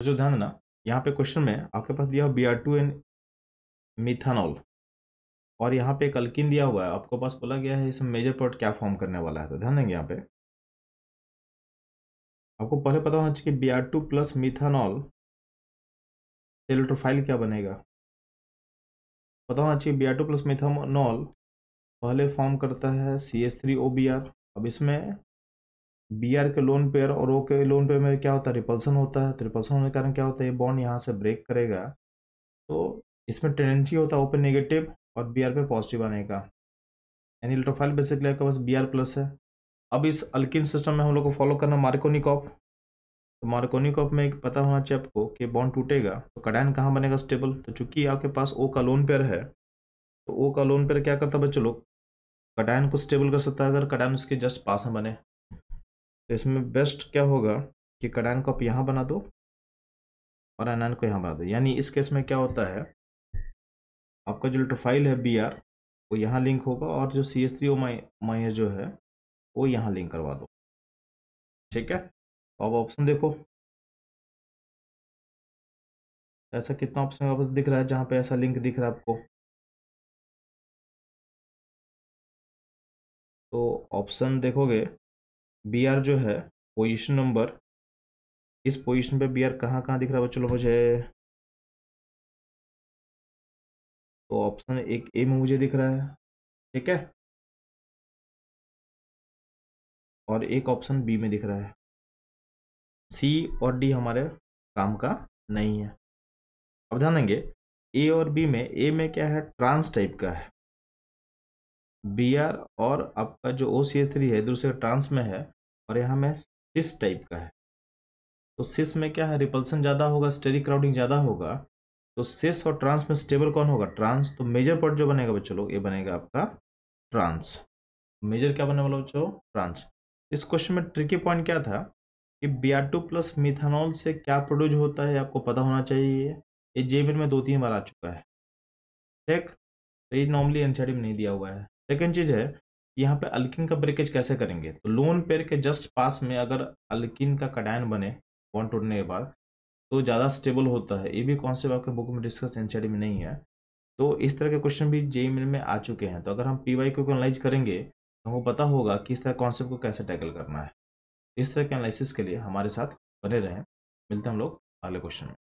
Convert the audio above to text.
तो जो ध्यान देना यहाँ पे क्वेश्चन में आपके पास दिया हुआ B R two and methanol और यहाँ पे कल्किन दिया हुआ है आपको पास बोला गया है इसमें मेजर प्रोडक्ट क्या फॉर्म करने वाला है तो ध्यान देंगे यहाँ पे आपको पहले पता होना चाहिए कि B R two plus methanol electrophile क्या बनेगा पता होना चाहिए B R two plus methanol पहले फॉर्म करता है C S three O B R अब इसमें बी आर के लोन पेयर और ओ के लोन पेयर में क्या होता है रिपल्सन होता है तो रिपल्सन होने के कारण क्या होता है ये बॉन्ड यहाँ से ब्रेक करेगा तो इसमें टेंडेंसी होता है ओपन नेगेटिव और बी आर पे पॉजिटिव आने का यानी इल्ट्रोफाइल बेसिकली आपके पास बी आर प्लस है अब इस अल्किन सिस्टम में हम लोग को फॉलो करना मार्कोनिकॉप तो मार्कोनिकॉप में एक पता होना चाहिए आपको कि बॉन्ड टूटेगा तो कडाइन कहाँ बनेगा स्टेबल तो चूंकि आपके पास ओ का लोन पेयर है तो ओ का लोन पेयर क्या करता है बच्चे लोग कडाइन को स्टेबल कर सकता है अगर कडाइन उसके जस्ट पास में बने तो इसमें बेस्ट क्या होगा कि कडान को आप यहाँ बना दो और अनान को यहाँ बना दो यानी इस केस में क्या होता है आपका जो फाइल है बी आर वो यहाँ लिंक होगा और जो सी एस थ्री ओ माइ जो है वो यहाँ लिंक करवा दो ठीक है तो अब ऑप्शन देखो ऐसा कितना ऑप्शन वापस दिख रहा है जहाँ पे ऐसा लिंक दिख रहा है आपको तो ऑप्शन देखोगे बी आर जो है पोजिशन नंबर इस पोजिशन पे बी आर कहाँ कहाँ दिख रहा है बच्चों मुझे तो ऑप्शन एक ए में मुझे दिख रहा है ठीक है और एक ऑप्शन बी में दिख रहा है सी और डी हमारे काम का नहीं है अब ध्यान देंगे ए और बी में ए में क्या है ट्रांस टाइप का है बी आर और आपका जो ओ सी ए थ्री है दूसरे ट्रांस में है और यहाँ में सिस टाइप का है तो सिस में क्या है रिपल्सन ज़्यादा होगा स्टेरिक क्राउडिंग ज़्यादा होगा तो सिस और ट्रांस में स्टेबल कौन होगा ट्रांस तो मेजर पार्ट जो बनेगा बच्चों लोग ये बनेगा आपका ट्रांस मेजर क्या बनने वाला बच्चों ट्रांस इस क्वेश्चन में ट्रिकी पॉइंट क्या था कि B R two plus methanol से क्या प्रोड्यूज होता है आपको पता होना चाहिए ये जेमिन में दो तीन बार आ चुका है ठीक तो ये नॉर्मली एनसीआरटी में नहीं दिया हुआ है सेकेंड चीज़ है यहाँ पे अल्किन का ब्रेकेज कैसे करेंगे तो लोन पेयर के जस्ट पास में अगर अल्किन का कडायन बने बॉन्ड टूटने के बाद तो ज़्यादा स्टेबल होता है ये भी कॉन्सेप्ट आपके बुक में डिस्कस एन में नहीं है तो इस तरह के क्वेश्चन भी जेई में आ चुके हैं तो अगर हम पी वाई को एनालाइज करेंगे तो हमको पता होगा कि इस तरह कॉन्सेप्ट को कैसे टैकल करना है इस तरह के एनालिसिस के लिए हमारे साथ बने रहें मिलते हैं हम लोग अगले क्वेश्चन में